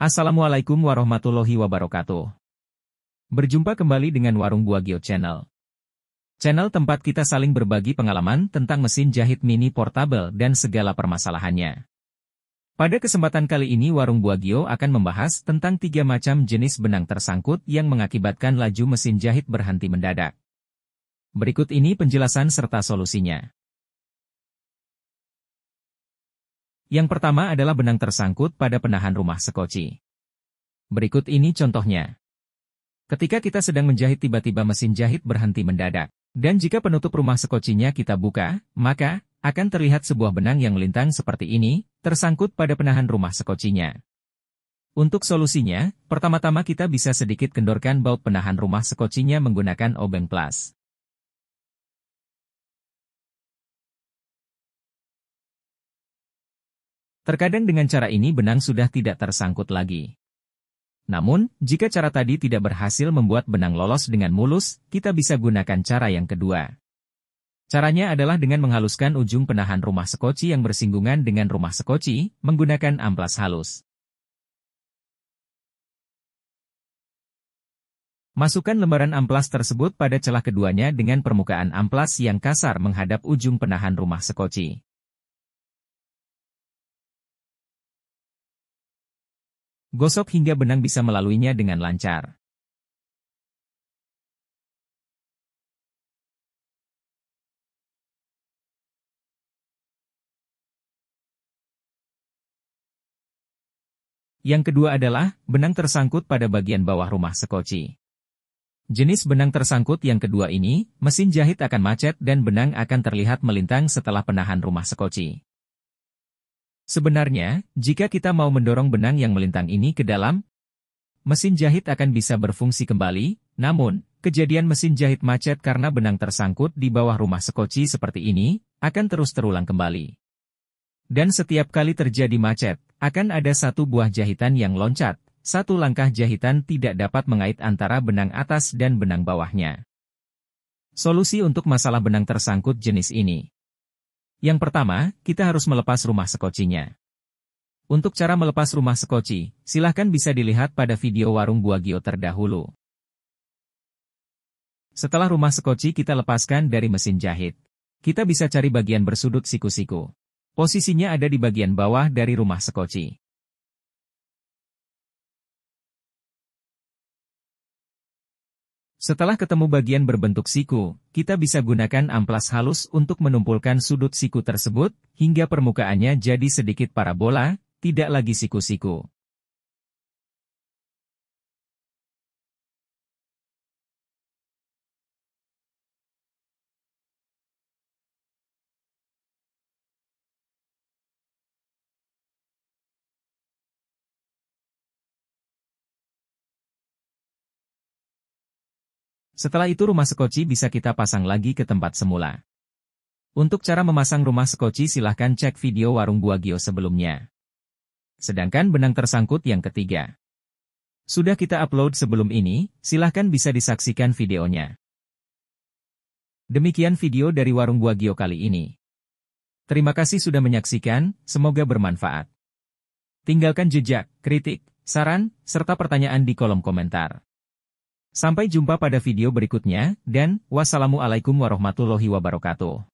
Assalamualaikum warahmatullahi wabarakatuh. Berjumpa kembali dengan Warung Buagio Channel. Channel tempat kita saling berbagi pengalaman tentang mesin jahit mini portable dan segala permasalahannya. Pada kesempatan kali ini Warung Buagio akan membahas tentang tiga macam jenis benang tersangkut yang mengakibatkan laju mesin jahit berhenti mendadak. Berikut ini penjelasan serta solusinya. Yang pertama adalah benang tersangkut pada penahan rumah sekoci. Berikut ini contohnya. Ketika kita sedang menjahit tiba-tiba mesin jahit berhenti mendadak. Dan jika penutup rumah sekocinya kita buka, maka akan terlihat sebuah benang yang lintang seperti ini, tersangkut pada penahan rumah sekocinya. Untuk solusinya, pertama-tama kita bisa sedikit kendorkan baut penahan rumah sekocinya menggunakan obeng plus. Terkadang dengan cara ini benang sudah tidak tersangkut lagi. Namun, jika cara tadi tidak berhasil membuat benang lolos dengan mulus, kita bisa gunakan cara yang kedua. Caranya adalah dengan menghaluskan ujung penahan rumah sekoci yang bersinggungan dengan rumah sekoci, menggunakan amplas halus. Masukkan lembaran amplas tersebut pada celah keduanya dengan permukaan amplas yang kasar menghadap ujung penahan rumah sekoci. Gosok hingga benang bisa melaluinya dengan lancar. Yang kedua adalah benang tersangkut pada bagian bawah rumah sekoci. Jenis benang tersangkut yang kedua ini, mesin jahit akan macet dan benang akan terlihat melintang setelah penahan rumah sekoci. Sebenarnya, jika kita mau mendorong benang yang melintang ini ke dalam, mesin jahit akan bisa berfungsi kembali, namun, kejadian mesin jahit macet karena benang tersangkut di bawah rumah sekoci seperti ini, akan terus terulang kembali. Dan setiap kali terjadi macet, akan ada satu buah jahitan yang loncat, satu langkah jahitan tidak dapat mengait antara benang atas dan benang bawahnya. Solusi untuk masalah benang tersangkut jenis ini yang pertama, kita harus melepas rumah sekocinya. Untuk cara melepas rumah sekoci, silahkan bisa dilihat pada video warung buah Gio terdahulu. Setelah rumah sekoci kita lepaskan dari mesin jahit. Kita bisa cari bagian bersudut siku-siku. Posisinya ada di bagian bawah dari rumah sekoci. Setelah ketemu bagian berbentuk siku, kita bisa gunakan amplas halus untuk menumpulkan sudut siku tersebut, hingga permukaannya jadi sedikit parabola, tidak lagi siku-siku. Setelah itu rumah sekoci bisa kita pasang lagi ke tempat semula. Untuk cara memasang rumah sekoci silahkan cek video warung Gua Gio sebelumnya. Sedangkan benang tersangkut yang ketiga. Sudah kita upload sebelum ini, silahkan bisa disaksikan videonya. Demikian video dari warung Gua Gio kali ini. Terima kasih sudah menyaksikan, semoga bermanfaat. Tinggalkan jejak, kritik, saran, serta pertanyaan di kolom komentar. Sampai jumpa pada video berikutnya, dan wassalamualaikum warahmatullahi wabarakatuh.